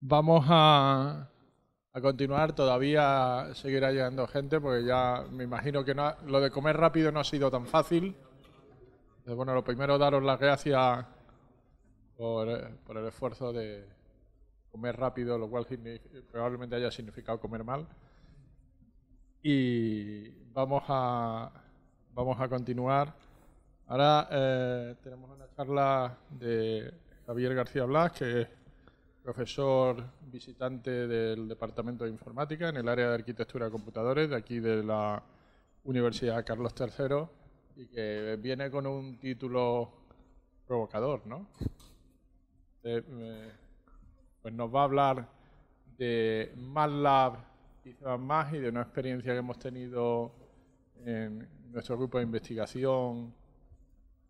Vamos a, continuar. Todavía seguirá llegando gente porque ya me imagino que lo de comer rápido no ha sido tan fácil. bueno, lo primero daros las gracias eh, por, el esfuerzo de comer rápido, lo cual probablemente haya significado comer mal. Y vamos a, vamos a continuar. Ahora eh, tenemos una charla de Javier García Blas, que es profesor visitante del Departamento de Informática en el área de Arquitectura de Computadores de aquí de la Universidad Carlos III y que viene con un título provocador, ¿no? Eh, eh, pues nos va a hablar de MATLAB y más y de una experiencia que hemos tenido en nuestro grupo de investigación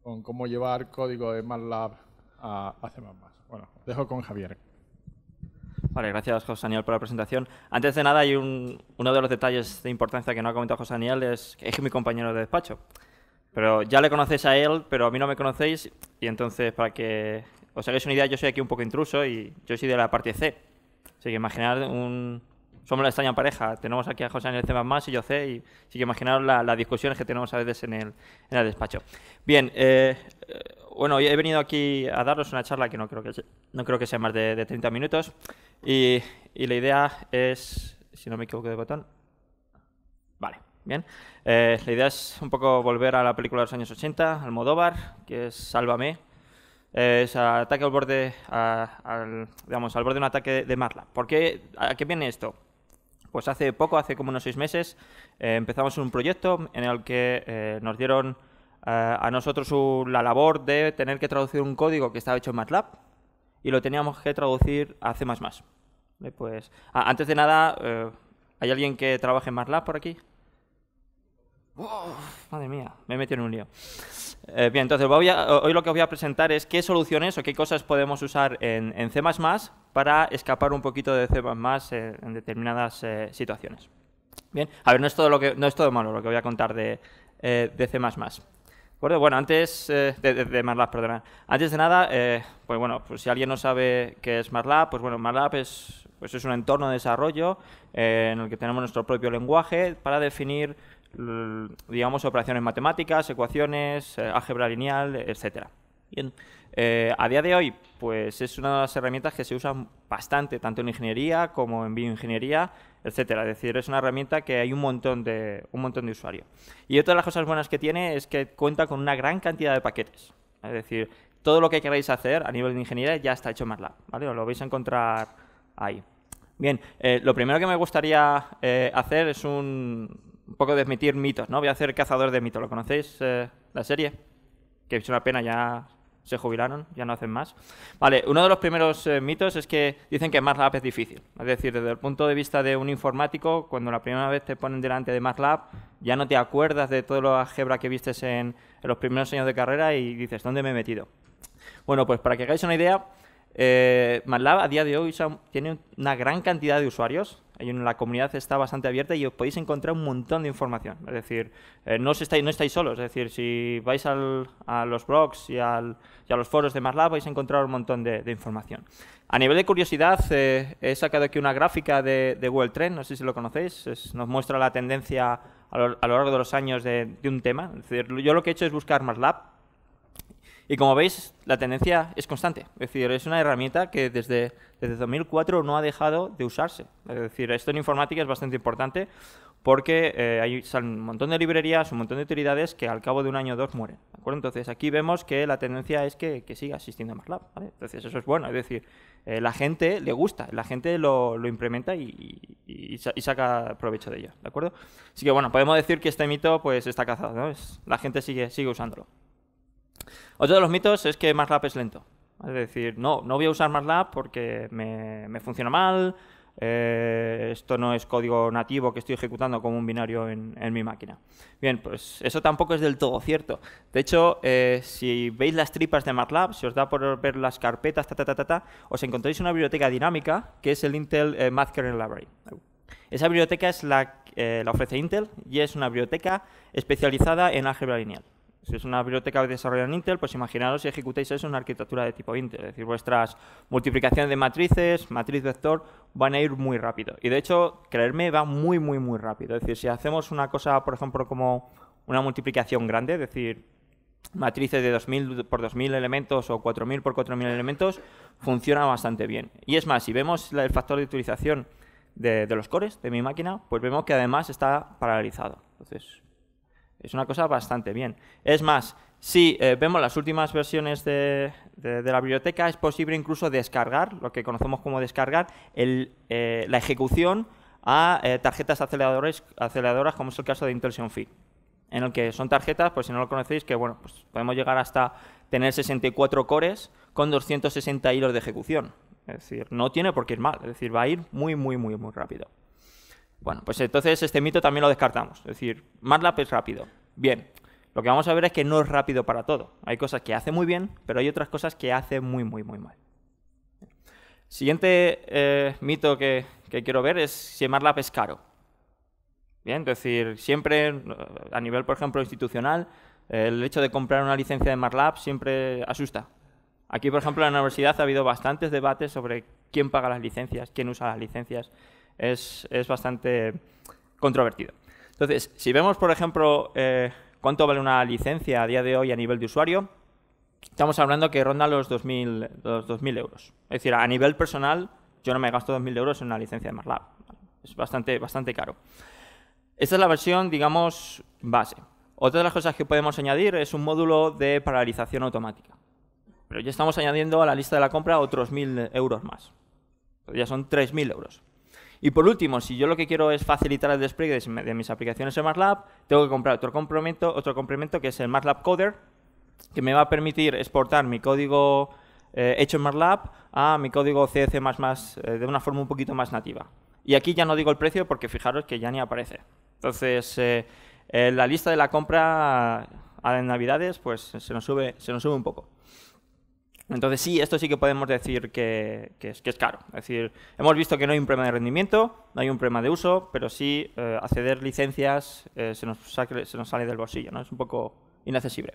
con cómo llevar código de MATLAB a, más C++. Bueno, dejo con Javier gracias José Daniel por la presentación. Antes de nada, hay uno de los detalles de importancia que no ha comentado José Daniel, es que es mi compañero de despacho. Pero ya le conocéis a él, pero a mí no me conocéis, y entonces para que os hagáis una idea, yo soy aquí un poco intruso y yo soy de la parte C. Así que imaginar un... Somos la extraña pareja, tenemos aquí a José Daniel C++ y yo C, y así que imaginaros las discusiones que tenemos a veces en el, en el despacho. Bien, eh, eh, bueno, he venido aquí a daros una charla que no creo que, no creo que sea más de, de 30 minutos. Y, la idea es, si no me equivoco de botón, vale, bien. Eh, la idea es un poco volver a la película de los años 80, al Almodóvar, que es Sálvame. es ataque al borde, digamos, al borde de un ataque de MATLAB. ¿Por qué, ¿A qué viene esto? Pues hace poco, hace como unos seis meses, eh, empezamos un proyecto en el que eh, nos dieron a nosotros la labor de tener que traducir un código que estaba hecho en MATLAB, y lo teníamos que traducir a C++. Eh, pues, antes de nada, eh, ¿hay alguien que trabaje en MATLAB por aquí? madre mía, me he metido en un lío. Eh, bien, entonces hoy lo que voy a presentar es qué soluciones o qué cosas podemos usar en, C++ para escapar un poquito de C++ en, en determinadas situaciones. Bien, a ver, no es todo, lo que, no es todo malo lo que voy a contar de, de C++. Bueno, antes eh, de, Antes de nada, eh, pues bueno, pues si alguien no sabe qué es MATLAB, pues bueno, MATLAB es, pues es un entorno de desarrollo eh, en el que tenemos nuestro propio lenguaje para definir, digamos, operaciones matemáticas, ecuaciones, álgebra lineal, etcétera. Bien. a día de hoy, pues es una de las herramientas que se usan bastante, tanto en ingeniería como en bioingeniería, es decir, es una herramienta que hay un montón de, un montón de usuarios. Y otra de las cosas buenas que tiene es que cuenta con una gran cantidad de paquetes. Es decir, todo lo que queráis hacer a nivel de ingeniería ya está hecho en MATLAB, ¿vale? lo vais a encontrar ahí. Bien, eh, lo primero que me gustaría eh, hacer es un, un, poco desmitir mitos, ¿no? Voy a hacer Cazador de mitos, ¿lo conocéis eh, la serie? Que es una pena, ya se jubilaron, ya no hacen más. Vale, uno de los primeros eh, mitos es que dicen que MATLAB es difícil. Es decir, desde el punto de vista de un informático, cuando la primera vez te ponen delante de MATLAB, ya no te acuerdas de todo lo algebra que vistes en, los primeros años de carrera y dices, ¿dónde me he metido? Bueno, pues para que hagáis una idea, eh, MATLAB a día de hoy tiene una gran cantidad de usuarios, en la comunidad está bastante abierta y os podéis encontrar un montón de información. Es decir, eh, no, estáis, no estáis solos. Es decir, si vais a los blogs y, a los foros de MarsLab vais a encontrar un montón de, información. A nivel de curiosidad, eh, he sacado aquí una gráfica de, Google Trend, no sé si lo conocéis, nos muestra la tendencia a lo, largo de los años de, un tema. Es decir, yo lo que he hecho es buscar MarsLab. Y como veis, la tendencia es constante. Es decir, es una herramienta que desde, desde 2004 no ha dejado de usarse. Es decir, esto en informática es bastante importante porque eh, hay un montón de librerías, un montón de utilidades que al cabo de un año o dos mueren. acuerdo? Entonces aquí vemos que la tendencia es que, que siga existiendo más lab. Entonces eso es bueno, es decir, eh, la gente le gusta, la gente lo, lo implementa y, y, saca provecho de ello. ¿de acuerdo? Así que bueno, podemos decir que este mito pues está cazado, es, la gente sigue, sigue usándolo. Otro de los mitos es que MATLAB es lento. Es decir, no, no voy a usar MATLAB porque me, funciona mal, eh, esto no es código nativo que estoy ejecutando como un binario en, mi máquina. Bien, pues eso tampoco es del todo cierto. De hecho, eh, si veis las tripas de MATLAB, si os da por ver las carpetas, ta, ta, ta, ta, os encontráis una biblioteca dinámica que es el Intel eh, Math Kernel Library. Esa biblioteca es la, la ofrece Intel y es una biblioteca especializada en álgebra lineal. Si es una biblioteca desarrollada en Intel, pues imaginaros si ejecutáis eso en una arquitectura de tipo Intel. Es decir, vuestras multiplicaciones de matrices, matriz vector, van a ir muy rápido. Y de hecho, creerme, va muy, muy, muy rápido. Es decir, si hacemos una cosa, por ejemplo, como una multiplicación grande, es decir, matrices de 2000 por 2000 elementos o 4000 por 4000 elementos, funciona bastante bien. Y es más, si vemos el factor de utilización de, de los cores de mi máquina, pues vemos que además está paralelizado. Entonces, es una cosa bastante bien. Es más, si eh, vemos las últimas versiones de, la biblioteca, es posible incluso descargar, lo que conocemos como descargar, eh, la ejecución a eh, tarjetas aceleradoras, como es el caso de Xeon Phi, en el que son tarjetas, pues si no lo conocéis, que bueno, pues podemos llegar hasta tener 64 cores con 260 hilos de ejecución. Es decir, no tiene por qué ir mal, es decir, va a ir muy, muy, muy, muy rápido. Bueno, pues entonces este mito también lo descartamos. Es decir, MATLAB es rápido. Bien, lo que vamos a ver es que no es rápido para todo. Hay cosas que hace muy bien, pero hay otras cosas que hace muy, muy, muy mal. Siguiente eh, mito que, que, quiero ver es si MATLAB es caro. Bien, es decir, siempre eh, a nivel, por ejemplo, institucional, el hecho de comprar una licencia de MATLAB siempre asusta. Aquí, por ejemplo, en la universidad ha habido bastantes debates sobre quién paga las licencias, quién usa las licencias es, bastante controvertido. Entonces, si vemos, por ejemplo, eh, cuánto vale una licencia a día de hoy a nivel de usuario, estamos hablando que ronda los 2.000, los euros. Es decir, a nivel personal, yo no me gasto 2.000 euros en una licencia de MATLAB. Es bastante, bastante caro. Esta es la versión, digamos, base. Otra de las cosas que podemos añadir es un módulo de paralización automática. Pero ya estamos añadiendo a la lista de la compra otros 1.000 euros más. Ya son 3.000 euros. Y por último, si yo lo que quiero es facilitar el despliegue de mis aplicaciones en MATLAB, tengo que comprar otro complemento, otro complemento que es el MATLAB Coder, que me va a permitir exportar mi código eh, hecho en MATLAB a mi código C, eh, de una forma un poquito más nativa. Y aquí ya no digo el precio porque fijaros que ya ni aparece. Entonces, eh, la lista de la compra a ah, navidades pues se nos sube, se nos sube un poco. Entonces sí, esto sí que podemos decir que, es, caro. Es decir, hemos visto que no hay un problema de rendimiento, no hay un problema de uso, pero sí eh, acceder licencias eh, se, nos sale, del bolsillo, ¿no? Es un poco inaccesible.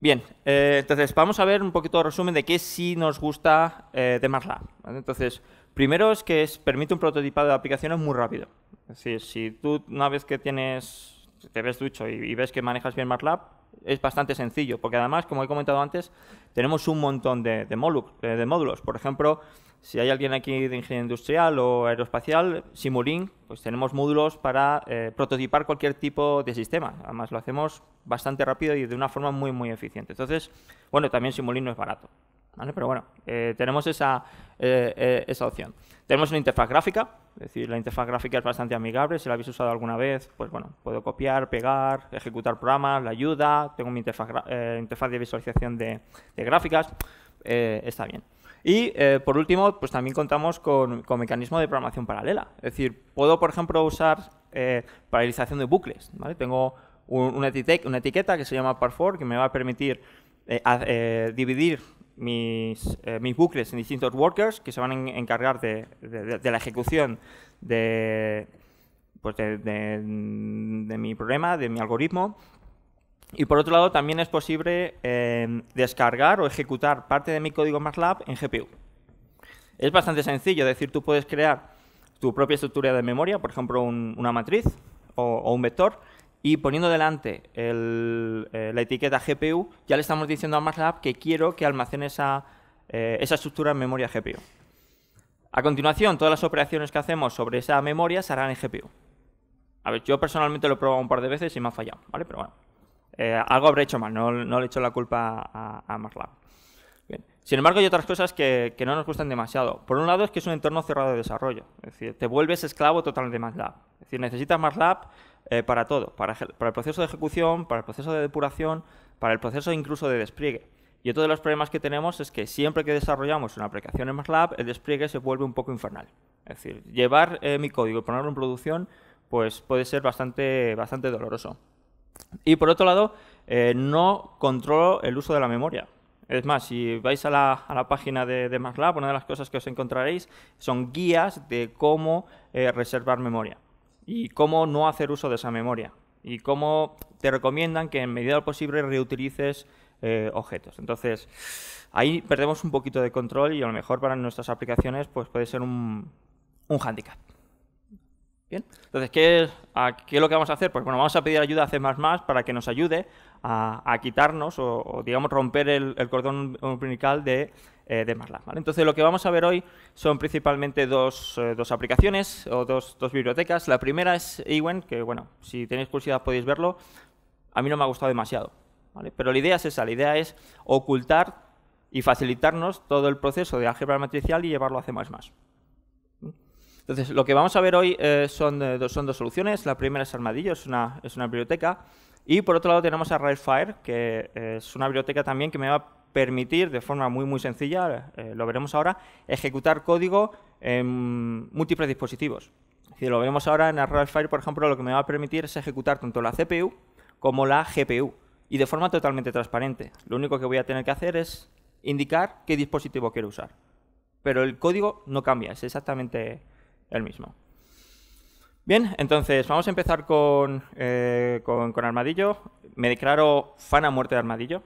Bien, eh, entonces vamos a ver un poquito de resumen de qué sí nos gusta de MATLAB. Entonces, primero es que permite un prototipado de aplicaciones muy rápido. Es decir, si tú una vez que tienes, te ves ducho y, y ves que manejas bien MATLAB, es bastante sencillo, porque además, como he comentado antes, tenemos un montón de, módulos, eh, de módulos. Por ejemplo, si hay alguien aquí de ingeniería industrial o aeroespacial, Simulink, pues tenemos módulos para eh, prototipar cualquier tipo de sistema. Además, lo hacemos bastante rápido y de una forma muy, muy eficiente. Entonces, bueno, también Simulink no es barato. Pero bueno, eh, tenemos esa, eh, eh, esa opción. Tenemos una interfaz gráfica, es decir, la interfaz gráfica es bastante amigable, si la habéis usado alguna vez, pues bueno, puedo copiar, pegar, ejecutar programas, la ayuda, tengo mi interfaz, interfaz de visualización de, gráficas, está bien. Y por último, pues también contamos con, con mecanismos de programación paralela, es decir, puedo por ejemplo usar paralización de bucles, ¿vale? Tengo una, etiqueta, que se llama Parfor que me va a permitir dividir eh, mis, bucles en distintos workers que se van a encargar de, la ejecución pues de, mi problema, de mi algoritmo. Y por otro lado, también es posible em, descargar o ejecutar parte de mi código MATLAB en GPU. Es bastante sencillo, es decir, tú puedes crear tu propia estructura de memoria, por ejemplo, una matriz o un vector, y poniendo delante eh, la etiqueta GPU, ya le estamos diciendo a MATLAB que quiero que almacene esa, eh, esa estructura en memoria GPU. A continuación, todas las operaciones que hacemos sobre esa memoria se harán en GPU. A ver, yo personalmente lo he probado un par de veces y me ha fallado, ¿vale? Pero bueno, eh, algo habré hecho mal, no, le he la culpa a, a Sin embargo, hay otras cosas que, que, no nos gustan demasiado. Por un lado, es que es un entorno cerrado de desarrollo. Es decir, te vuelves esclavo total de MATLAB. Es decir, necesitas MATLAB eh, para todo, para, el proceso de ejecución, para el proceso de depuración, para el proceso incluso de despliegue. Y otro de los problemas que tenemos es que siempre que desarrollamos una aplicación en MATLAB, el despliegue se vuelve un poco infernal. Es decir, llevar eh, mi código y ponerlo en producción pues puede ser bastante, bastante doloroso. Y por otro lado, eh, no controlo el uso de la memoria. Es más, si vais a la, página de, de, MATLAB, una de las cosas que os encontraréis son guías de cómo reservar memoria y cómo no hacer uso de esa memoria y cómo te recomiendan que en medida de posible reutilices eh, objetos. Entonces, ahí perdemos un poquito de control y a lo mejor para nuestras aplicaciones pues puede ser un, un hándicap. Bien, entonces, ¿qué, ¿qué es lo que vamos a hacer? Pues bueno, vamos a pedir ayuda a C++ para que nos ayude a, quitarnos o, digamos, romper el, cordón umbilical de, eh, de ¿vale? Entonces, lo que vamos a ver hoy son principalmente dos, eh, dos aplicaciones o dos, dos, bibliotecas. La primera es Ewen, que, bueno, si tenéis curiosidad podéis verlo. A mí no me ha gustado demasiado, ¿vale? Pero la idea es esa, la idea es ocultar y facilitarnos todo el proceso de álgebra matricial y llevarlo a C++. Entonces, lo que vamos a ver hoy eh, son, eh, son, dos soluciones. La primera es Armadillo, es una, es una biblioteca y por otro lado tenemos a que eh, es una biblioteca también que me va a permitir de forma muy muy sencilla, eh, lo veremos ahora, ejecutar código en múltiples dispositivos. Si lo vemos ahora en ArrayFire, por ejemplo, lo que me va a permitir es ejecutar tanto la CPU como la GPU y de forma totalmente transparente. Lo único que voy a tener que hacer es indicar qué dispositivo quiero usar. Pero el código no cambia, es exactamente el mismo. Bien, entonces vamos a empezar eh, con, Armadillo. Me declaro fan a muerte de Armadillo.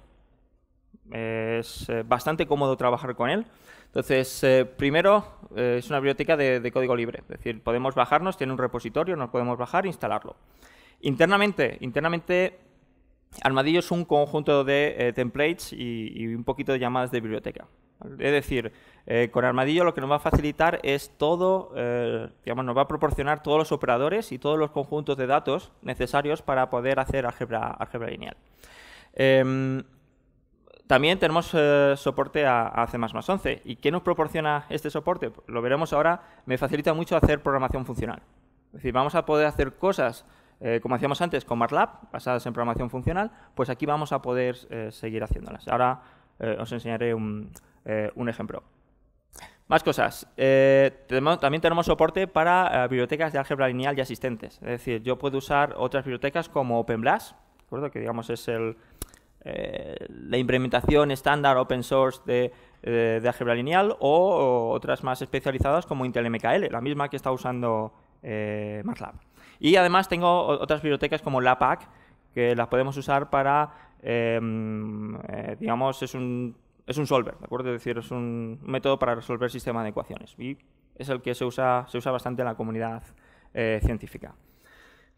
Es eh, bastante cómodo trabajar con él. Entonces, eh, primero, es una biblioteca de, código libre. Es decir, podemos bajarnos, tiene un repositorio, nos podemos bajar e instalarlo. Internamente, internamente Armadillo es un conjunto de templates y un poquito de llamadas de biblioteca. Es decir, eh, con Armadillo lo que nos va a facilitar es todo, eh, digamos, nos va a proporcionar todos los operadores y todos los conjuntos de datos necesarios para poder hacer álgebra, lineal. Em, también tenemos eh, soporte a, a C++11. ¿Y qué nos proporciona este soporte? Lo veremos ahora. Me facilita mucho hacer programación funcional. Es decir, vamos a poder hacer cosas como hacíamos antes con MATLAB, basadas en programación funcional, pues aquí vamos a poder seguir haciéndolas. Ahora os enseñaré un, eh, un ejemplo. Más cosas. Eh, tenemos, también tenemos soporte para eh, bibliotecas de álgebra lineal y asistentes Es decir, yo puedo usar otras bibliotecas como acuerdo que digamos es el, la implementación estándar open source de, álgebra lineal, o, otras más especializadas como Intel MKL, la misma que está usando MATLAB. Y además tengo otras bibliotecas como LAPAC, que las podemos usar para, mm, digamos, es un es un solver, ¿de acuerdo? Es decir, es un método para resolver sistemas de ecuaciones y es el que se usa, se usa bastante en la comunidad eh, científica.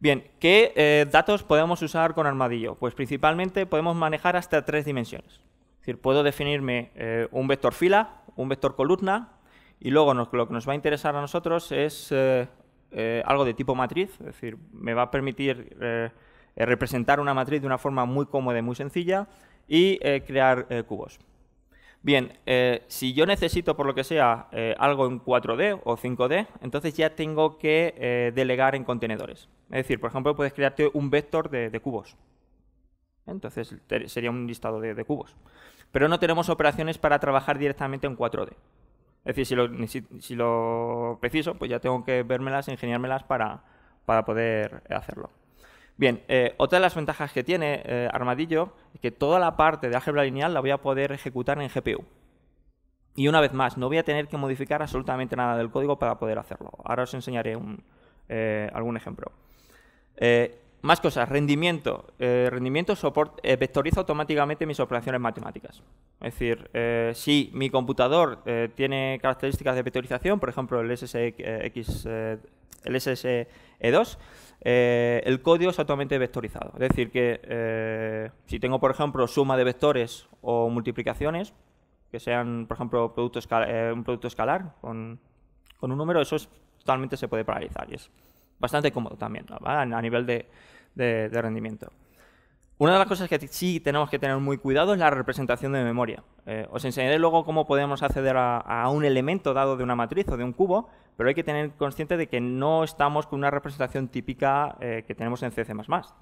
Bien, ¿qué eh, datos podemos usar con Armadillo? Pues principalmente podemos manejar hasta tres dimensiones. Es decir, puedo definirme eh, un vector fila, un vector columna y luego lo que nos va a interesar a nosotros es algo de tipo matriz, es decir, me va a permitir representar una matriz de una forma muy cómoda y muy sencilla y crear cubos. Bien, eh, si yo necesito por lo que sea eh, algo en 4D o 5D, entonces ya tengo que eh, delegar en contenedores. Es decir, por ejemplo, puedes crearte un vector de, cubos. Entonces sería un listado de, cubos. Pero no tenemos operaciones para trabajar directamente en 4D. Es decir, si lo, preciso, pues ya tengo que vermelas, ingeniármelas para, para poder hacerlo. Bien, eh, otra de las ventajas que tiene eh, Armadillo es que toda la parte de álgebra lineal la voy a poder ejecutar en GPU. Y una vez más, no voy a tener que modificar absolutamente nada del código para poder hacerlo. Ahora os enseñaré eh, algún ejemplo. más cosas, rendimiento. rendimiento vectoriza automáticamente mis operaciones matemáticas. Es decir, si mi computador tiene características de vectorización, por ejemplo el el SSE2, eh, el código es totalmente vectorizado. Es decir, que eh, si tengo, por ejemplo, suma de vectores o multiplicaciones, que sean, por ejemplo, eh, un producto escalar con, un número, eso totalmente se puede paralizar y es bastante cómodo también a nivel de rendimiento. Una de las cosas que sí tenemos que tener muy cuidado es la representación de memoria. Eh, os enseñaré luego cómo podemos acceder a, un elemento dado de una matriz o de un cubo, pero hay que tener consciente de que no estamos con una representación típica eh, que tenemos en C++. Es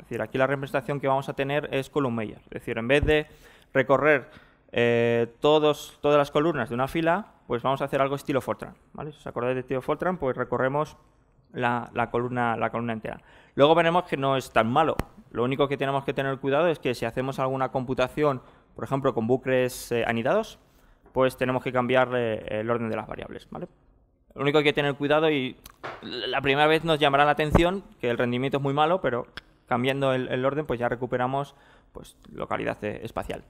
decir, aquí la representación que vamos a tener es column Es decir, en vez de recorrer eh, todos, todas las columnas de una fila, pues vamos a hacer algo estilo Fortran. Si os acordáis de estilo Fortran, pues recorremos la, columna, la columna entera. Luego veremos que no es tan malo. Lo único que tenemos que tener cuidado es que si hacemos alguna computación, por ejemplo, con bucles eh, anidados, pues tenemos que cambiar eh, el orden de las variables, Lo único que hay que tener cuidado y la primera vez nos llamará la atención que el rendimiento es muy malo, pero cambiando el, orden pues ya recuperamos pues localidad eh, espacial.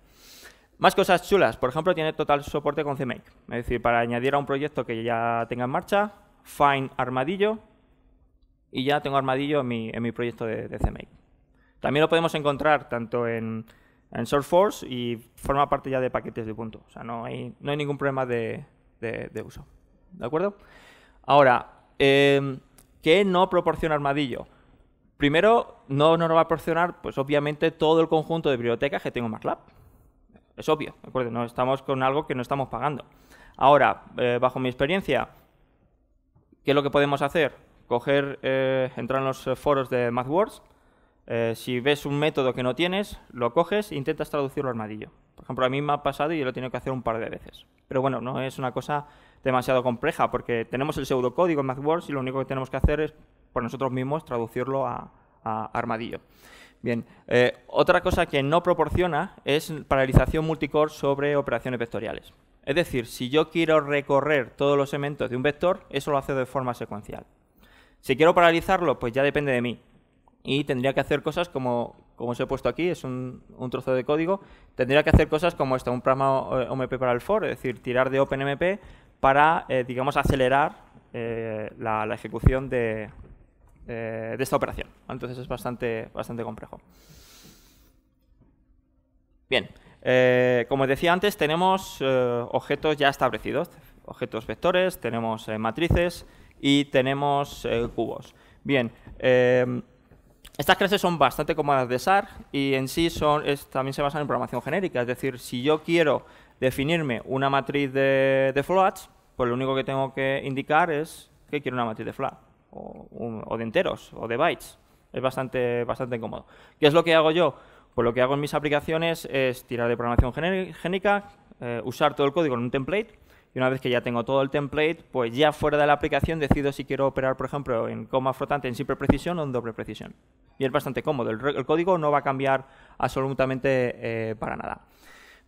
Más cosas chulas, por ejemplo, tiene total soporte con CMake, es decir, para añadir a un proyecto que ya tenga en marcha, Find Armadillo, y ya tengo armadillo en mi, en mi proyecto de, CMake. También lo podemos encontrar tanto en, en SourceForge y forma parte ya de paquetes de punto. O sea, no hay, no hay ningún problema de, uso. ¿De acuerdo? Ahora, em, ¿qué no proporciona Armadillo? Primero, no nos va a proporcionar, pues obviamente, todo el conjunto de bibliotecas que tengo en MATLAB. Es obvio, ¿de acuerdo? No estamos con algo que no estamos pagando. Ahora, eh, bajo mi experiencia, ¿qué es lo que podemos hacer? coger, eh, entrar en los eh, foros de MathWorks, eh, si ves un método que no tienes, lo coges e intentas traducirlo a armadillo. Por ejemplo, a mí me ha pasado y lo he tenido que hacer un par de veces. Pero bueno, no es una cosa demasiado compleja porque tenemos el pseudocódigo en MathWorks y lo único que tenemos que hacer es por nosotros mismos traducirlo a, armadillo. Bien, otra cosa que no proporciona es paralización multicore sobre operaciones vectoriales. Es decir, si yo quiero recorrer todos los elementos de un vector, eso lo hace de forma secuencial. Si quiero paralizarlo, pues ya depende de mí. Y tendría que hacer cosas como, como os he puesto aquí, es un, trozo de código, tendría que hacer cosas como esto, un programa OMP para el for, es decir, tirar de OpenMP para, eh, digamos, acelerar eh, la, ejecución eh, de, esta operación. Entonces es bastante, bastante complejo. Bien, como decía antes, tenemos objetos ya establecidos, objetos vectores, tenemos matrices, y tenemos eh, cubos. Bien, em, estas clases son bastante cómodas de SAR y en sí son, también se basan en programación genérica. Es decir, si yo quiero definirme una matriz de, floats, pues lo único que tengo que indicar es que quiero una matriz de float, o, de enteros, o de bytes. Es bastante, bastante cómodo. ¿Qué es lo que hago yo? Pues lo que hago en mis aplicaciones es tirar de programación genérica, eh, usar todo el código en un template y una vez que ya tengo todo el template, pues ya fuera de la aplicación decido si quiero operar, por ejemplo, en coma flotante, en simple precisión o en doble precisión. Y es bastante cómodo, el, código no va a cambiar absolutamente eh, para nada.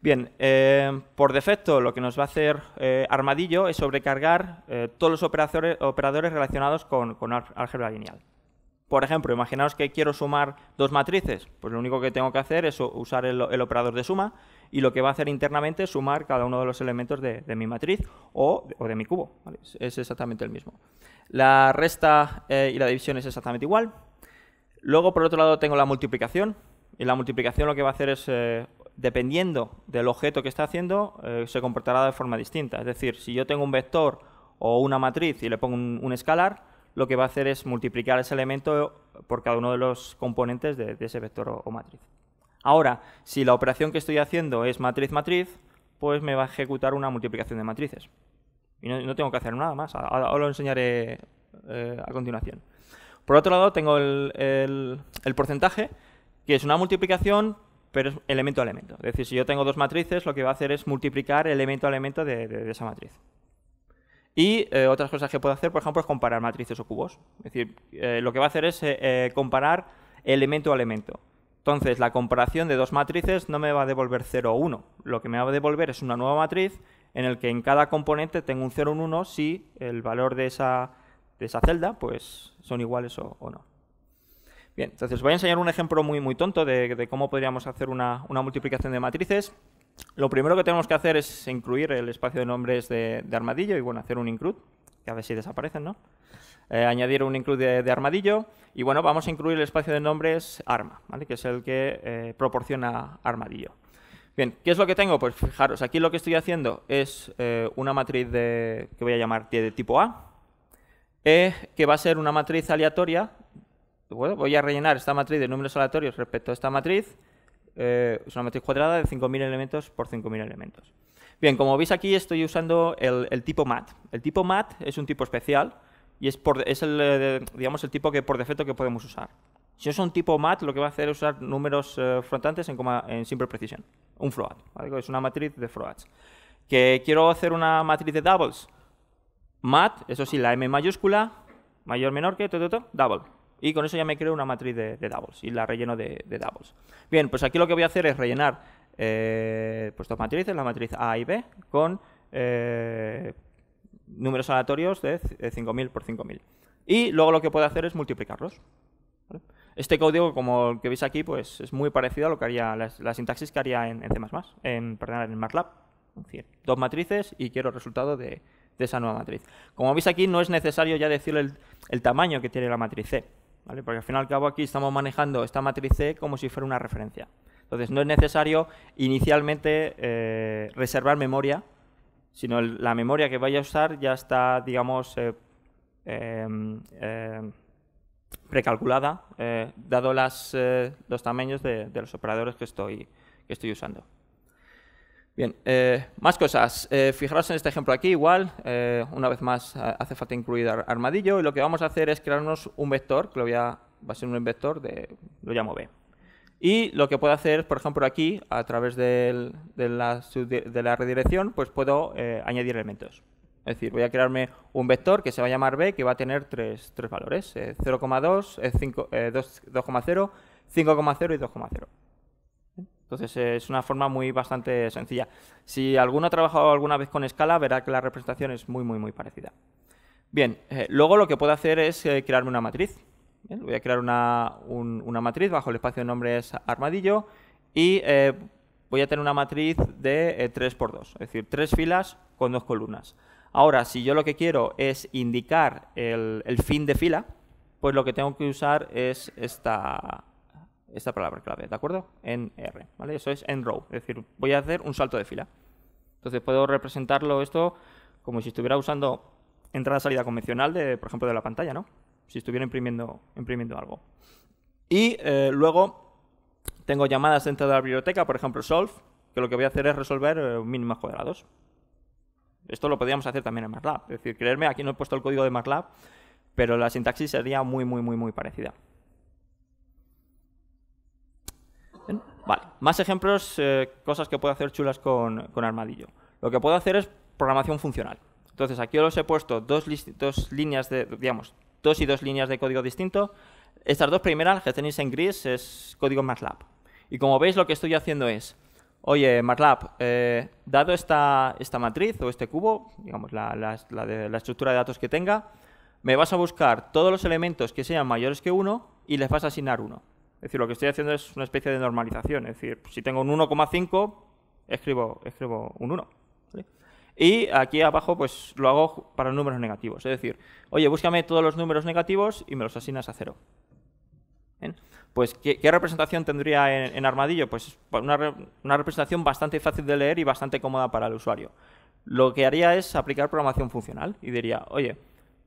Bien, eh, por defecto lo que nos va a hacer eh, Armadillo es sobrecargar todos los operadores, operadores relacionados con, con álgebra lineal. Por ejemplo, imaginaos que quiero sumar dos matrices, pues lo único que tengo que hacer es usar el operador de suma y lo que va a hacer internamente es sumar cada uno de los elementos de, mi matriz o, de mi cubo. Es exactamente el mismo. La resta eh, y la división es exactamente igual. Luego, por otro lado, tengo la multiplicación. Y la multiplicación lo que va a hacer es, eh, dependiendo del objeto que está haciendo, eh, se comportará de forma distinta. Es decir, si yo tengo un vector o una matriz y le pongo un, escalar, lo que va a hacer es multiplicar ese elemento por cada uno de los componentes de, ese vector o matriz. Ahora, si la operación que estoy haciendo es matriz-matriz, pues me va a ejecutar una multiplicación de matrices. Y no, tengo que hacer nada más, ahora lo enseñaré eh, a continuación. Por otro lado, tengo el, porcentaje, que es una multiplicación pero es elemento a elemento. Es decir, si yo tengo dos matrices, lo que va a hacer es multiplicar elemento a elemento de, esa matriz. Y eh, otras cosas que puedo hacer, por ejemplo, es comparar matrices o cubos. Es decir, eh, lo que va a hacer es comparar elemento a elemento. Entonces, la comparación de dos matrices no me va a devolver 0 o 1. Lo que me va a devolver es una nueva matriz en el que en cada componente tengo un 0 o un 1 si el valor de esa, de esa celda pues, son iguales o, no. Bien, entonces voy a enseñar un ejemplo muy, muy tonto de, cómo podríamos hacer una, multiplicación de matrices. Lo primero que tenemos que hacer es incluir el espacio de nombres de, armadillo y bueno, hacer un include, que a ver si desaparecen, ¿no? Eh, añadir un include de, armadillo y bueno, vamos a incluir el espacio de nombres arma, que es el que eh, proporciona armadillo. Bien, ¿qué es lo que tengo? Pues fijaros, aquí lo que estoy haciendo es eh, una matriz que voy a llamar de tipo A, que va a ser una matriz aleatoria. Bueno, voy a rellenar esta matriz de números aleatorios respecto a esta matriz. es una matriz cuadrada de 5.000 elementos por 5.000 elementos. Bien, como veis aquí estoy usando el tipo mat. El tipo mat es un tipo especial y es, por, es el, eh, digamos, el tipo que por defecto que podemos usar. Si es un tipo mat, lo que va a hacer es usar números eh, frontantes en, coma, en simple precisión un float, es una matriz de floats. Que quiero hacer una matriz de doubles, mat, eso sí, la m mayúscula, mayor menor que, todo todo double. Y con eso ya me creo una matriz de, doubles y la relleno de, doubles. Bien, pues aquí lo que voy a hacer es rellenar eh, pues dos matrices, la matriz A y B, con números aleatorios de 5.000 por 5.000. Y luego lo que puede hacer es multiplicarlos. Este código, como el que veis aquí, pues es muy parecido a lo que haría la, sintaxis que haría en, en C++, en, perdón, en MATLAB. Es dos matrices y quiero el resultado de, esa nueva matriz. Como veis aquí, no es necesario ya decir el, tamaño que tiene la matriz C, porque al fin y al cabo aquí estamos manejando esta matriz C como si fuera una referencia. Entonces, no es necesario inicialmente eh, reservar memoria sino la memoria que vaya a usar ya está, digamos, eh, em, em, precalculada, eh, dado las, eh, los tamaños de, los operadores que estoy, que estoy usando. Bien, más cosas. fijaros en este ejemplo aquí, igual, una vez más hace falta incluir armadillo y lo que vamos a hacer es crearnos un vector, que lo voy va a ser un vector, de, lo llamo B. Y lo que puedo hacer, por ejemplo, aquí, a través de, la, redirección, pues puedo eh, añadir elementos. Es decir, voy a crearme un vector que se va a llamar b, que va a tener tres, tres valores, 0,2, 2,0, 5,0 y 2,0. Entonces es una forma muy bastante sencilla. Si alguno ha trabajado alguna vez con escala, verá que la representación es muy, muy, muy parecida. Bien, eh, luego lo que puedo hacer es eh, crearme una matriz voy a crear una, matriz bajo el espacio de nombres armadillo y eh, voy a tener una matriz de 3x2, eh, es decir, tres filas con dos columnas. Ahora, si yo lo que quiero es indicar el, fin de fila, pues lo que tengo que usar es esta, esta palabra clave, ¿de acuerdo? En R, ¿vale? Eso es en row, es decir, voy a hacer un salto de fila. Entonces puedo representarlo esto como si estuviera usando entrada-salida convencional, de, por ejemplo, de la pantalla, ¿no? si estuviera imprimiendo, algo. Y eh, luego tengo llamadas dentro de la biblioteca, por ejemplo solve, que lo que voy a hacer es resolver eh, mínimas cuadrados. Esto lo podríamos hacer también en MATLAB. Es decir, creerme, aquí no he puesto el código de MATLAB, pero la sintaxis sería muy, muy, muy, muy parecida. vale, más ejemplos, eh, cosas que puedo hacer chulas con, Armadillo. Lo que puedo hacer es programación funcional. Entonces, aquí os he puesto dos, dos líneas de, digamos, dos y dos líneas de código distinto. Estas dos primeras, que tenéis en gris, es código MATLAB. Y como veis, lo que estoy haciendo es, oye, MATLAB, eh, dado esta, esta matriz o este cubo, digamos, la, la, de, la estructura de datos que tenga, me vas a buscar todos los elementos que sean mayores que 1 y les vas a asignar 1. Es decir, lo que estoy haciendo es una especie de normalización. Es decir, si tengo un 1,5, escribo, escribo un 1. ¿vale? Y aquí abajo pues lo hago para números negativos. Es decir, oye, búscame todos los números negativos y me los asignas a cero. Pues, ¿qué, representación tendría en, Armadillo? Pues, pues una, representación bastante fácil de leer y bastante cómoda para el usuario. Lo que haría es aplicar programación funcional y diría, oye,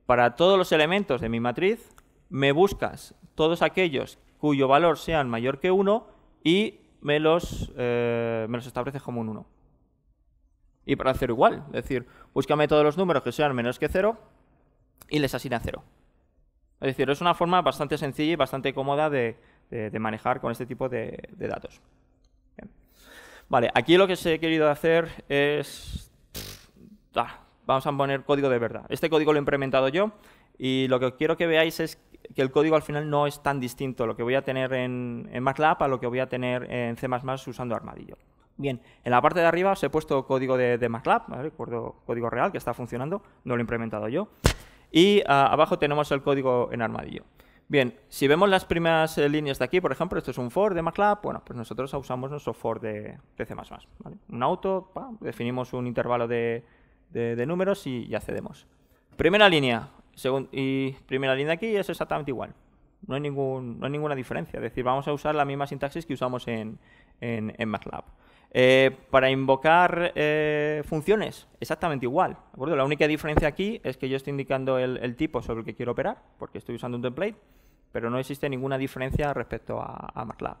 para todos los elementos de mi matriz, me buscas todos aquellos cuyo valor sean mayor que 1 y me los, eh, me los estableces como un 1 y para hacer igual. Es decir, búscame todos los números que sean menos que cero y les asigna cero. Es decir, es una forma bastante sencilla y bastante cómoda de, manejar con este tipo de, datos. Vale, aquí lo que se he querido hacer es... Ah, vamos a poner código de verdad. Este código lo he implementado yo y lo que quiero que veáis es que el código al final no es tan distinto lo que voy a tener en, en MATLAB a lo que voy a tener en C++ usando Armadillo. Bien, en la parte de arriba os he puesto código de, MATLAB, ¿vale? código real que está funcionando, no lo he implementado yo. Y ah, abajo tenemos el código en armadillo. Bien, si vemos las primeras eh, líneas de aquí, por ejemplo, esto es un for de MATLAB, bueno, pues nosotros usamos nuestro for de, C++. Un auto, definimos un intervalo de, números y, ya accedemos. Primera línea, y primera línea aquí es exactamente igual. No hay, no ninguna diferencia, es decir, vamos a usar la misma sintaxis que usamos en, en, en MATLAB. Eh, para invocar eh, funciones, exactamente igual. La única diferencia aquí es que yo estoy indicando el, tipo sobre el que quiero operar, porque estoy usando un template, pero no existe ninguna diferencia respecto a, MATLAB.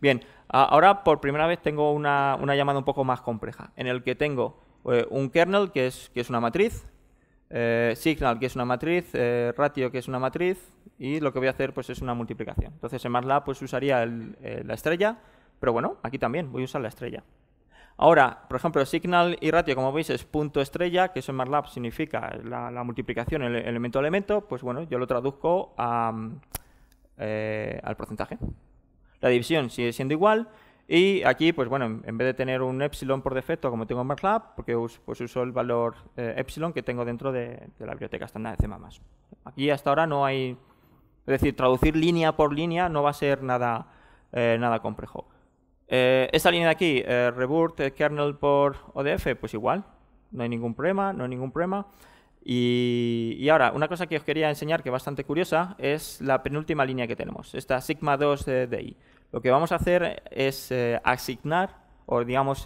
Bien, ahora por primera vez tengo una, llamada un poco más compleja, en el que tengo eh, un kernel, que es, que es una matriz, signal, que es una matriz, ratio, que es una matriz, y lo que voy a hacer pues, es una multiplicación. Entonces en MATLAB pues, usaría la estrella, pero bueno, aquí también voy a usar la estrella. Ahora, por ejemplo, signal y ratio, como veis, es punto estrella, que eso en MATLAB significa la, multiplicación elemento a elemento, pues bueno, yo lo traduzco eh, al porcentaje. La división sigue siendo igual y aquí, pues bueno, en vez de tener un epsilon por defecto como tengo en MATLAB, porque uso, pues uso el valor eh, epsilon que tengo dentro de, la biblioteca estándar de C++. Aquí hasta ahora no hay... Es decir, traducir línea por línea no va a ser nada, eh, nada complejo. Eh, esta línea de aquí, eh, reboot eh, kernel por ODF, pues igual, no hay ningún problema, no hay ningún problema. Y, ahora, una cosa que os quería enseñar que es bastante curiosa es la penúltima línea que tenemos, esta sigma 2 DI. Lo que vamos a hacer es asignar o, digamos,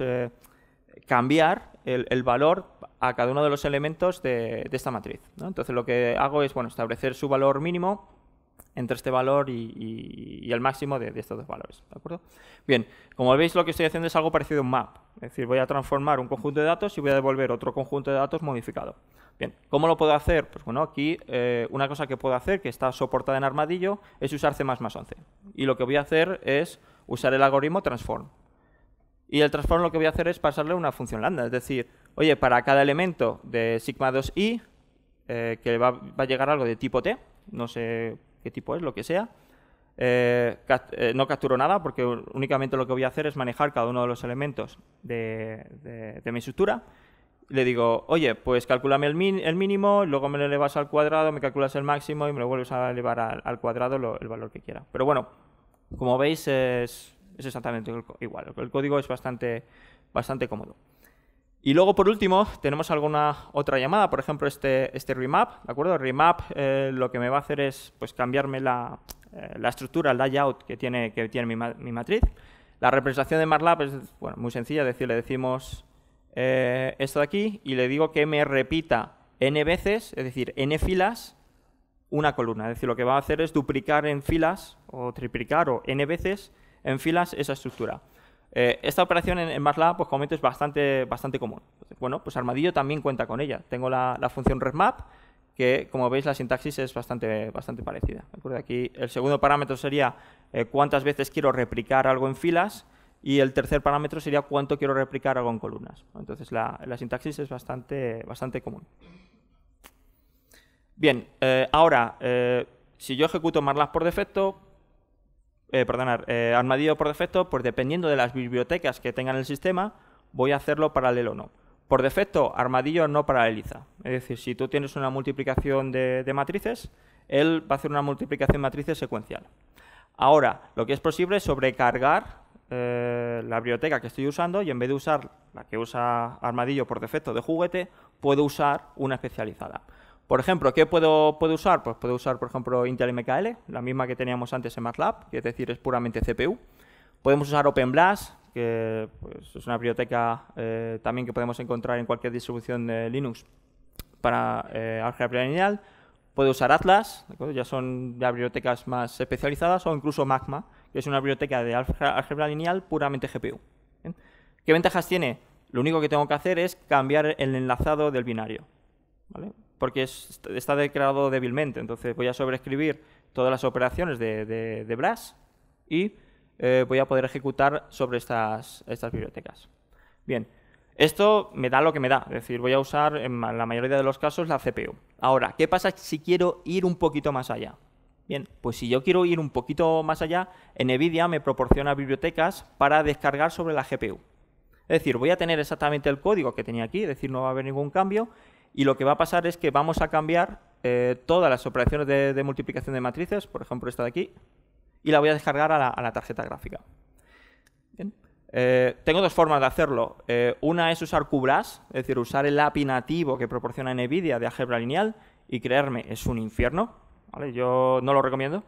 cambiar el, valor a cada uno de los elementos de, esta matriz. Entonces, lo que hago es bueno, establecer su valor mínimo entre este valor y, el máximo de, estos dos valores. ¿de acuerdo? Bien, como veis lo que estoy haciendo es algo parecido a un map, es decir, voy a transformar un conjunto de datos y voy a devolver otro conjunto de datos modificado. Bien, ¿cómo lo puedo hacer? Pues bueno, aquí eh, una cosa que puedo hacer, que está soportada en armadillo, es usar C11. Y lo que voy a hacer es usar el algoritmo transform. Y el transform lo que voy a hacer es pasarle una función lambda, es decir, oye, para cada elemento de sigma 2i, eh, que va, va a llegar algo de tipo t, no sé qué tipo es, lo que sea. Eh, eh, no capturo nada porque únicamente lo que voy a hacer es manejar cada uno de los elementos de, mi estructura. Le digo, oye, pues calculame el, el, mínimo, luego me lo elevas al cuadrado, me calculas el máximo y me lo vuelves a elevar al, cuadrado el valor que quiera. Pero bueno, como veis es, exactamente igual. El código es bastante, bastante cómodo. Y luego, por último, tenemos alguna otra llamada, por ejemplo, este, este remap, ¿de acuerdo? Remap eh, lo que me va a hacer es pues, cambiarme la, eh, estructura, el layout que tiene, que tiene mi, matriz. La representación de MATLAB es bueno, muy sencilla, es decir, le decimos eh, esto de aquí y le digo que me repita n veces, es decir, n filas, una columna. Es decir, lo que va a hacer es duplicar en filas o triplicar o n veces en filas esa estructura. Eh, esta operación en, en MATLAB, pues es bastante, bastante común. Bueno, pues Armadillo también cuenta con ella. Tengo la, función RedMap, que como veis la sintaxis es bastante, bastante parecida. Aquí el segundo parámetro sería eh, cuántas veces quiero replicar algo en filas y el tercer parámetro sería cuánto quiero replicar algo en columnas. Entonces la, sintaxis es bastante, bastante común. Bien, eh, ahora, si yo ejecuto MATLAB por defecto, eh, perdonar, eh, armadillo por defecto, pues dependiendo de las bibliotecas que tenga en el sistema, voy a hacerlo paralelo o no. Por defecto, armadillo no paraleliza. Es decir, si tú tienes una multiplicación de, matrices, él va a hacer una multiplicación de matrices secuencial. Ahora, lo que es posible es sobrecargar eh, la biblioteca que estoy usando y en vez de usar la que usa armadillo por defecto de juguete, puedo usar una especializada. Por ejemplo, ¿qué puedo, puedo usar? Pues puedo usar, por ejemplo, Intel MKL, la misma que teníamos antes en MATLAB, que es decir, es puramente CPU. Podemos usar OpenBlast, que pues, es una biblioteca eh, también que podemos encontrar en cualquier distribución de Linux para eh, álgebra lineal. Puedo usar Atlas, ya son ya bibliotecas más especializadas, o incluso Magma, que es una biblioteca de álgebra lineal puramente GPU. ¿Qué ventajas tiene? Lo único que tengo que hacer es cambiar el enlazado del binario. ¿vale? porque está declarado débilmente. Entonces voy a sobreescribir todas las operaciones de, de, Brass y eh, voy a poder ejecutar sobre estas, estas bibliotecas. Bien, esto me da lo que me da, es decir, voy a usar en la mayoría de los casos la CPU. Ahora, ¿qué pasa si quiero ir un poquito más allá? Bien, pues si yo quiero ir un poquito más allá, NVIDIA me proporciona bibliotecas para descargar sobre la GPU. Es decir, voy a tener exactamente el código que tenía aquí, es decir, no va a haber ningún cambio, y lo que va a pasar es que vamos a cambiar eh, todas las operaciones de, multiplicación de matrices, por ejemplo esta de aquí, y la voy a descargar a la, tarjeta gráfica. Eh, tengo dos formas de hacerlo. Eh, una es usar cublas, es decir, usar el API nativo que proporciona NVIDIA de álgebra lineal y creerme, es un infierno. Yo no lo recomiendo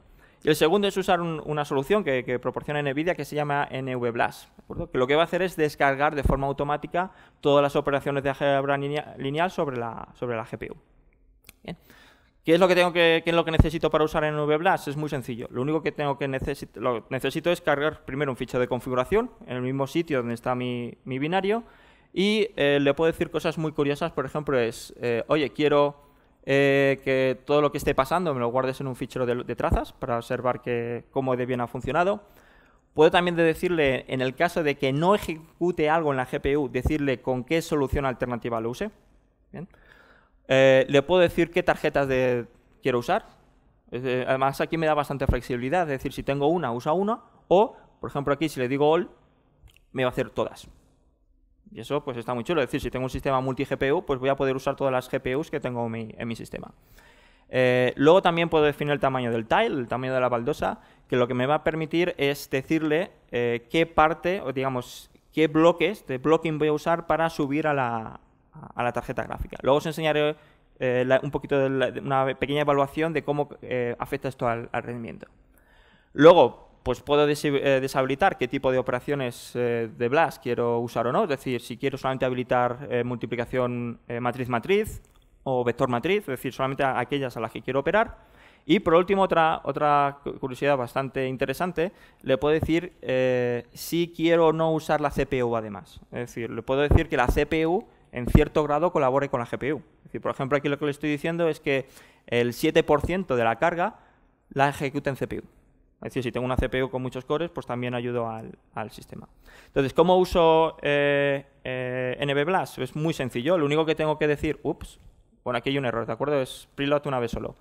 el segundo es usar una solución que, proporciona NVIDIA que se llama NVBLAS, que lo que va a hacer es descargar de forma automática todas las operaciones de álgebra lineal sobre la, sobre la GPU. ¿Qué es lo que tengo que, lo que necesito para usar NVBLAS? Es muy sencillo. Lo único que tengo que necesito es cargar primero un fichero de configuración en el mismo sitio donde está mi, binario y eh, le puedo decir cosas muy curiosas. Por ejemplo, es, eh, oye, quiero eh, que todo lo que esté pasando me lo guardes en un fichero de, trazas para observar que, cómo de bien ha funcionado. Puedo también decirle, en el caso de que no ejecute algo en la GPU, decirle con qué solución alternativa lo use. Eh, le puedo decir qué tarjetas quiero usar. además, aquí me da bastante flexibilidad. Es decir, si tengo una, usa una. O, por ejemplo, aquí si le digo all, me va a hacer todas. Y eso pues está muy chulo. Es decir, si tengo un sistema multi-GPU, pues voy a poder usar todas las GPUs que tengo en mi, sistema. Eh, luego también puedo definir el tamaño del tile, el tamaño de la baldosa, que lo que me va a permitir es decirle eh, qué parte, o digamos, qué bloques de blocking voy a usar para subir a la, tarjeta gráfica. Luego os enseñaré eh, un poquito de una pequeña evaluación de cómo afecta esto al, al rendimiento. Luego, pues puedo eh, deshabilitar qué tipo de operaciones eh, de BLAS quiero usar o no. Es decir, si quiero solamente habilitar eh, multiplicación matriz-matriz o vector-matriz, es decir, solamente aquellas a las que quiero operar. Y por último, otra, otra curiosidad bastante interesante, le puedo decir si quiero o no usar la CPU además. Es decir, le puedo decir que la CPU en cierto grado colabore con la GPU. decir, por ejemplo, aquí lo que le estoy diciendo es que el 7% de la carga la ejecuta en CPU. Es decir, si tengo una CPU con muchos cores, pues también ayudo al, sistema. Entonces, ¿cómo uso eh, eh Es muy sencillo. Lo único que tengo que decir, ups, bueno, aquí hay un error, ¿de acuerdo? Es preload una vez solo.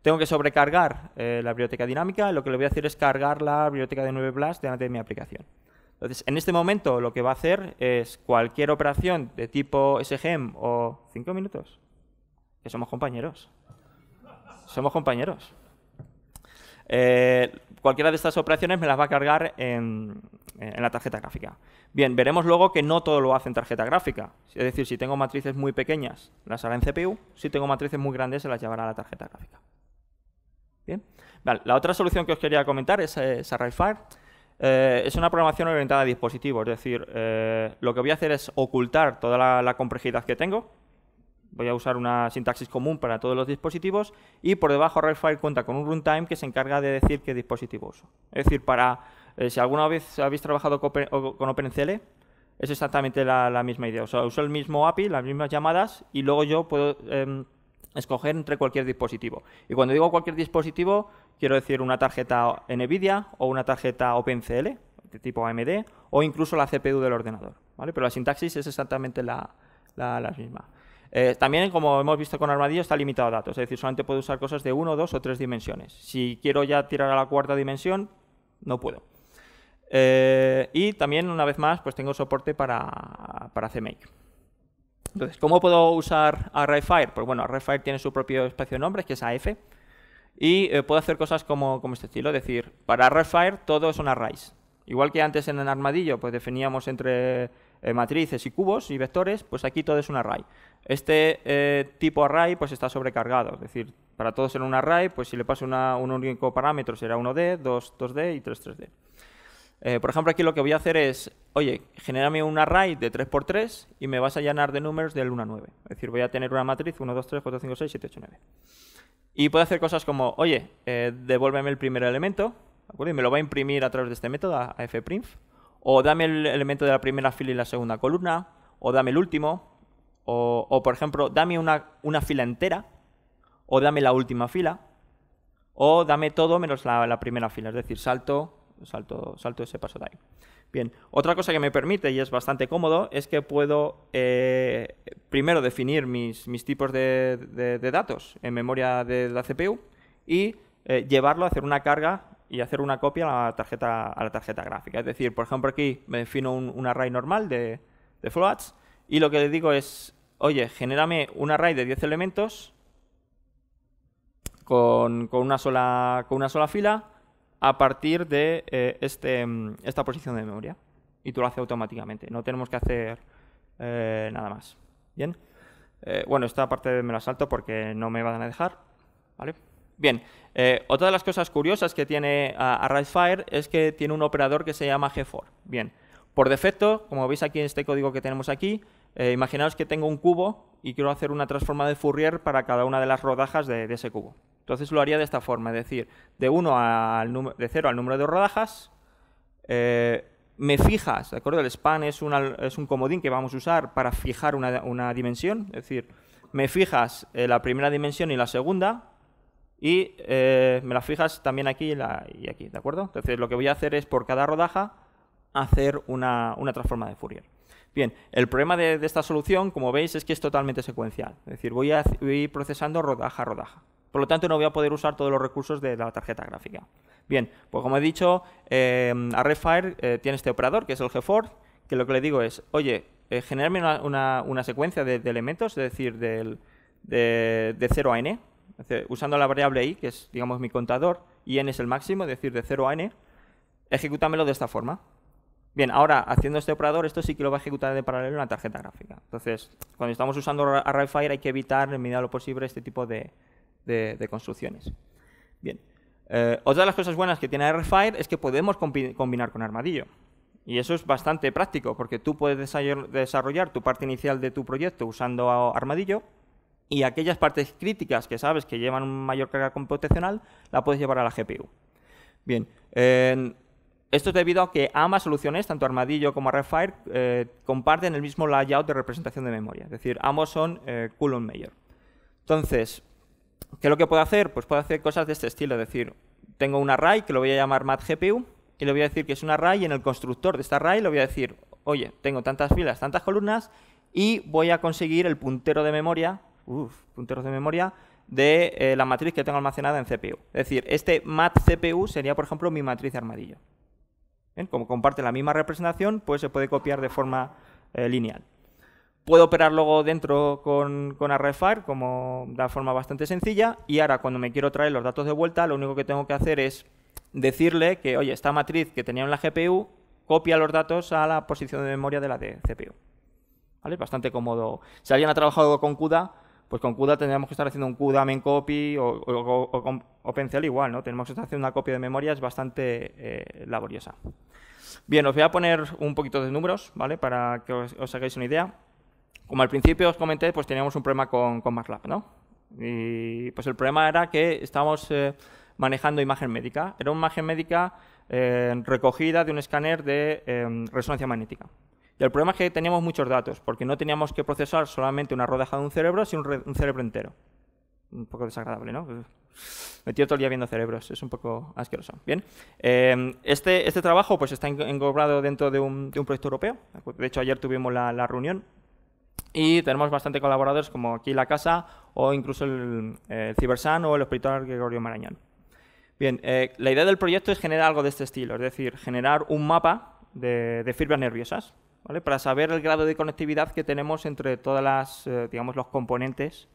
Tengo que sobrecargar eh, la biblioteca dinámica. Lo que le voy a hacer es cargar la biblioteca de NVBlast delante de mi aplicación. Entonces, en este momento lo que va a hacer es cualquier operación de tipo SGM o... ¿Cinco minutos? Que somos compañeros. Somos compañeros. Eh, cualquiera de estas operaciones me las va a cargar en, la tarjeta gráfica. Bien, veremos luego que no todo lo hace en tarjeta gráfica. Es decir, si tengo matrices muy pequeñas, las hará en CPU. Si tengo matrices muy grandes, se las llevará a la tarjeta gráfica. Bien. la otra solución que os quería comentar es, eh, eh, es una programación orientada a dispositivos, es decir, eh, lo que voy a hacer es ocultar toda la complejidad que tengo, voy a usar una sintaxis común para todos los dispositivos y por debajo Redfire cuenta con un runtime que se encarga de decir qué dispositivo uso. Es decir, para eh, si alguna vez habéis trabajado con, OpenCL, es exactamente la, misma idea. O sea, uso el mismo API, las mismas llamadas y luego yo puedo em, escoger entre cualquier dispositivo. Y cuando digo cualquier dispositivo, quiero decir una tarjeta NVIDIA o una tarjeta OpenCL de tipo AMD o incluso la CPU del ordenador. ¿vale? Pero la sintaxis es exactamente la misma. Eh, también, como hemos visto con Armadillo, está limitado a datos, es decir, solamente puedo usar cosas de uno, dos o tres dimensiones. Si quiero ya tirar a la cuarta dimensión, no puedo. Eh, y también, una vez más, pues tengo soporte para, CMake. Entonces, ¿cómo puedo usar Arrayfire? Pues bueno, Arrayfire tiene su propio espacio de nombres, que es AF, y eh, puedo hacer cosas como, como este estilo, es decir, para Arrayfire todo es un arrays. Igual que antes en armadillo, pues definíamos entre eh, matrices y cubos y vectores, pues aquí todo es un array. Este eh, tipo array pues está sobrecargado, es decir, para todos en un array, pues si le paso un único parámetro será 1D, 2, 2D y 3, 3D. Eh, por ejemplo, aquí lo que voy a hacer es, oye, genérame un array de 3x3 y me vas a llenar de números del 1 a 9. Es decir, voy a tener una matriz 1, 2, 3, 4, 5, 6, 7, 8, 9. Y puedo hacer cosas como, oye, devuélveme el primer elemento, ¿de acuerdo? Y me lo va a imprimir a través de este método, a, fprint o dame el elemento de la primera fila y la segunda columna, o dame el último, o, por ejemplo, dame una, fila entera, o dame la última fila, o dame todo menos la, primera fila, es decir, salto, salto, salto ese paso de ahí. Bien, otra cosa que me permite y es bastante cómodo es que puedo eh, primero definir mis, tipos de, datos en memoria de la CPU y eh, llevarlo a hacer una carga y hacer una copia a la tarjeta, a la tarjeta gráfica. Es decir, por ejemplo, aquí me defino un, array normal de, de, floats y lo que le digo es, oye, genérame un array de 10 elementos con, una, sola, con una sola fila a partir de eh, este, mm, esta posición de memoria. Y tú lo haces automáticamente. No tenemos que hacer eh, nada más. Bien. Eh, bueno, esta parte me la salto porque no me van a dejar. ¿Vale? Bien, eh, otra de las cosas curiosas que tiene a, es que tiene un operador que se llama G4. Bien, por defecto, como veis aquí en este código que tenemos aquí, eh, imaginaos que tengo un cubo y quiero hacer una transforma de Fourier para cada una de las rodajas de, ese cubo. Entonces lo haría de esta forma, es decir, de 1 al de 0 al número de rodajas, eh, me fijas, ¿de acuerdo? El span es, es, un comodín que vamos a usar para fijar una, dimensión, es decir, me fijas la primera dimensión y la segunda, y eh, me las fijas también aquí y, aquí, ¿de acuerdo? Entonces lo que voy a hacer es por cada rodaja hacer una, una transforma de Fourier. Bien, el problema de, esta solución, como veis, es que es totalmente secuencial. Es decir, voy, a, ir procesando rodaja a rodaja. Por lo tanto, no voy a poder usar todos los recursos de la tarjeta gráfica. Bien, pues como he dicho, eh, Arrayfire eh, tiene este operador, que es el GeForce, que lo que le digo es, oye, eh, generarme una, secuencia de, elementos, es decir, del, de, de 0 a n, usando la variable i, que es, digamos, mi contador, y n es el máximo, es decir, de 0 a n, ejecútamelo de esta forma. Bien, ahora, haciendo este operador, esto sí que lo va a ejecutar de paralelo en la tarjeta gráfica. Entonces, cuando estamos usando ArrayFire hay que evitar, en medida de lo posible, este tipo de, construcciones. Bien. Eh, otra de las cosas buenas que tiene ArrayFire es que podemos combinar con Armadillo. Y eso es bastante práctico, porque tú puedes desarrollar tu parte inicial de tu proyecto usando Armadillo, y aquellas partes críticas que sabes que llevan mayor carga computacional, la puedes llevar a la GPU. Bien, esto es debido a que ambas soluciones, tanto Armadillo como Refire, eh, comparten el mismo layout de representación de memoria, es decir, ambos son eh, Coulomb Mayor. Entonces, ¿qué es lo que puedo hacer? Pues puedo hacer cosas de este estilo, es decir, tengo un array que lo voy a llamar MatGPU y le voy a decir que es un array y en el constructor de este array le voy a decir, oye, tengo tantas filas, tantas columnas y voy a conseguir el puntero de memoria punteros de memoria, de eh, la matriz que tengo almacenada en CPU. Es decir, este mat CPU sería, por ejemplo, mi matriz de armadillo. Como comparte la misma representación, pues se puede copiar de forma eh, lineal. Puedo operar luego dentro con, con Arrayfire como de forma bastante sencilla y ahora cuando me quiero traer los datos de vuelta, lo único que tengo que hacer es decirle que, oye, esta matriz que tenía en la GPU copia los datos a la posición de memoria de la de CPU. ¿Vale? Bastante cómodo. Si alguien ha trabajado con CUDA, pues con CUDA tendríamos que estar haciendo un CUDA main copy o, con OpenCL igual, ¿no? Tenemos que estar haciendo una copia de memoria, es bastante eh, laboriosa. Bien, os voy a poner un poquito de números, ¿vale? Para que os, hagáis una idea. Como al principio os comenté, pues teníamos un problema con, con MATLAB, ¿no? Y pues el problema era que estábamos eh, manejando imagen médica. Era una imagen médica eh, recogida de un escáner de resonancia magnética el problema es que teníamos muchos datos, porque no teníamos que procesar solamente una rodaja de un cerebro, sino un, cerebro entero. Un poco desagradable, ¿no? Metido todo el día viendo cerebros, es un poco asqueroso. Bien, em, este, este trabajo pues está engobrado dentro de un, proyecto europeo. De hecho, ayer tuvimos la, reunión y tenemos bastante colaboradores como aquí La Casa o incluso el, Cibersan o el Hospital Gregorio Marañón. Bien, eh, la idea del proyecto es generar algo de este estilo, es decir, generar un mapa de fibras nerviosas. Para saber el grado de conectividad que tenemos entre todas las, eh, digamos, los componentes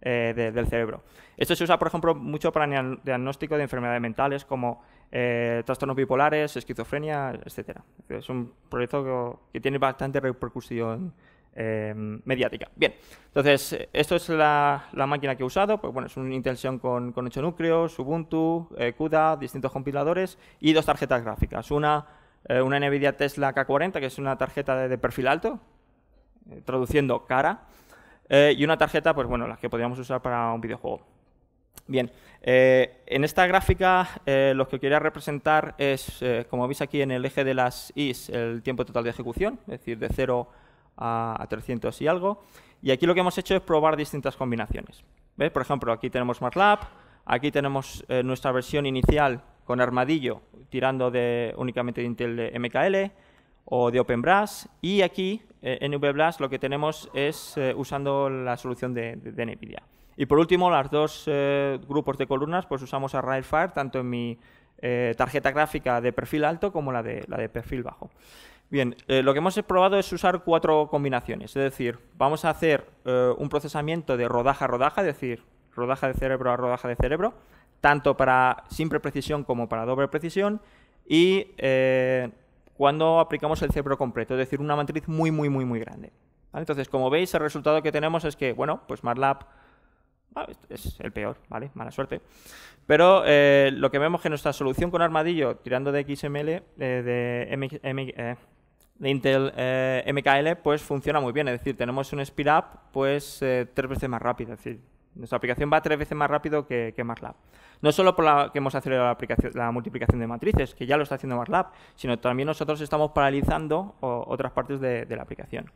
eh, del cerebro. Esto se usa, por ejemplo, mucho para el diagnóstico de enfermedades mentales como eh, trastornos bipolares, esquizofrenia, etc. Es un proyecto que, tiene bastante repercusión mediática. Bien, entonces, esto es la, máquina que he usado. Pues bueno, es una intención con, con núcleos, Ubuntu, CUDA, distintos compiladores y dos tarjetas gráficas. Una eh, una Nvidia Tesla K40, que es una tarjeta de, perfil alto, eh, traduciendo cara, eh, y una tarjeta, pues bueno, la que podríamos usar para un videojuego. Bien, en esta gráfica lo que quería representar es, como veis aquí en el eje de las Is, el tiempo total de ejecución, es decir, de 0 a, 300 y algo. Y aquí lo que hemos hecho es probar distintas combinaciones. ¿Ves? Por ejemplo, aquí tenemos MATLAB, aquí tenemos nuestra versión inicial con Armadillo tirando de, únicamente de Intel MKL o de OpenBrass. Y aquí eh, en VBLAS lo que tenemos es eh, usando la solución de, NVIDIA. Y por último, los dos eh, grupos de columnas, pues usamos a Railfire tanto en mi tarjeta gráfica de perfil alto como la de, la de perfil bajo. Bien, lo que hemos probado es usar cuatro combinaciones, es decir, vamos a hacer un procesamiento de rodaja a rodaja, es decir, rodaja de cerebro a rodaja de cerebro, tanto para simple precisión como para doble precisión. Y eh, cuando aplicamos el cerebro completo, es decir, una matriz muy, muy, muy, muy grande. Entonces, como veis, el resultado que tenemos es que, bueno, pues MATLAB ah, es el peor, ¿vale? Mala suerte. Pero eh, lo que vemos es que nuestra solución con armadillo, tirando de XML, eh, de, Intel MKL, pues funciona muy bien. Es decir, tenemos un speed up pues tres veces más rápido. Es decir, nuestra aplicación va tres veces más rápido que, que MATLAB. No solo por la que hemos acelerado la, multiplicación de matrices, que ya lo está haciendo MATLAB, sino también nosotros estamos paralizando otras partes de, la aplicación.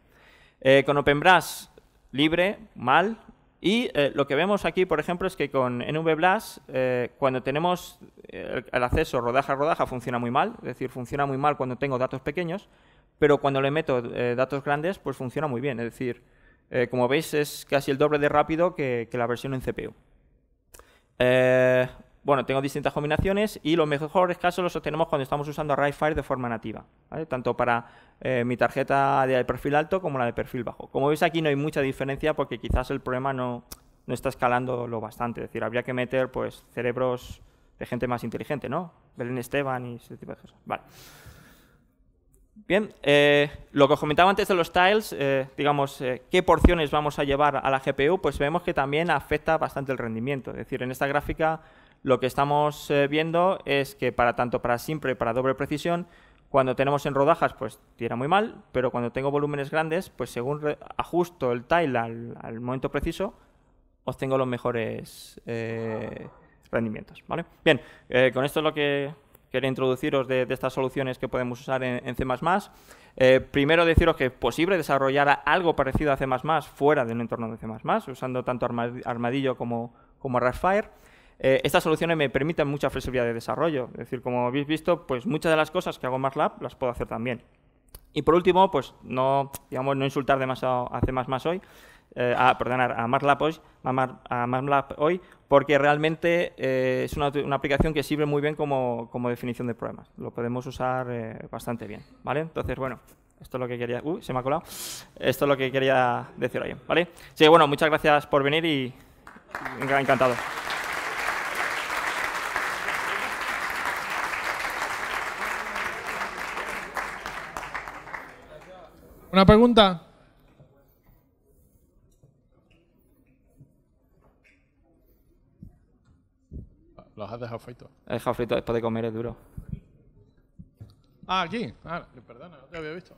Eh, con OpenBLAS libre, mal. Y eh, lo que vemos aquí, por ejemplo, es que con NVBlash, eh, cuando tenemos el, acceso rodaja-rodaja, funciona muy mal. Es decir, funciona muy mal cuando tengo datos pequeños, pero cuando le meto datos grandes, pues funciona muy bien. Es decir, como veis, es casi el doble de rápido que, que la versión en CPU. Eh, bueno, tengo distintas combinaciones y los mejores casos los obtenemos cuando estamos usando ArrayFire de forma nativa, tanto para eh, mi tarjeta de perfil alto como la de perfil bajo. Como veis aquí no hay mucha diferencia porque quizás el problema no, no está escalando lo bastante, es decir, habría que meter pues cerebros de gente más inteligente, ¿no? Belén Esteban y ese tipo de cosas. Vale. Bien, eh, lo que os comentaba antes de los tiles, eh, digamos, eh, qué porciones vamos a llevar a la GPU, pues vemos que también afecta bastante el rendimiento. Es decir, en esta gráfica lo que estamos viendo es que para tanto para simple y para doble precisión, cuando tenemos en rodajas, pues tira muy mal, pero cuando tengo volúmenes grandes, pues según ajusto el tile al, momento preciso, obtengo los mejores rendimientos. ¿vale? Bien, con esto es lo que quería introduciros de, estas soluciones que podemos usar en, C++. Eh, primero deciros que es posible desarrollar algo parecido a C++ fuera de un entorno de C++, usando tanto Armadillo como, como Raspfire. Eh, estas soluciones me permiten mucha flexibilidad de desarrollo. Es decir, como habéis visto, pues muchas de las cosas que hago en MarsLab las puedo hacer también. Y por último, pues no, digamos, no insultar demasiado a C++ hoy, eh, a, perdonar, a hoy, porque realmente eh, es una, aplicación que sirve muy bien como, definición de problemas. Lo podemos usar eh, bastante bien, ¿vale? Entonces, bueno, esto es lo que quería... se me ha colado. Esto es lo que quería decir hoy, ¿vale? Sí, bueno, muchas gracias por venir y encantado. ¿Una pregunta? ¿Los has dejado fritos? He dejado fritos después de comer, es duro. Ah, aquí. Ah, perdona, no te había visto.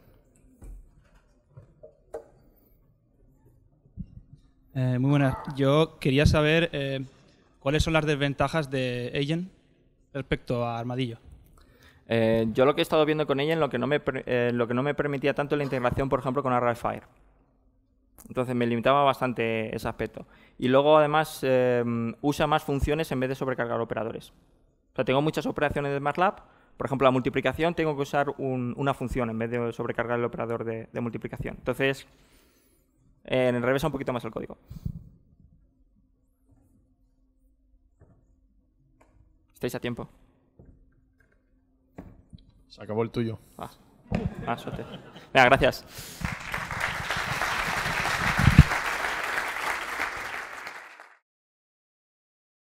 Eh, muy buenas. Yo quería saber eh, cuáles son las desventajas de Agent respecto a Armadillo. Eh, yo lo que he estado viendo con ella, lo que no me, lo que no me permitía tanto es la integración, por ejemplo, con Array Fire. Entonces me limitaba bastante ese aspecto. Y luego además em, usa más funciones en vez de sobrecargar operadores. O sea, tengo muchas operaciones de MATLAB. Por ejemplo, la multiplicación tengo que usar una función en vez de sobrecargar el operador de, multiplicación. Entonces, eh, revesa un poquito más el código. Estáis a tiempo. Se acabó el tuyo. Ah, ah suerte. Venga, gracias.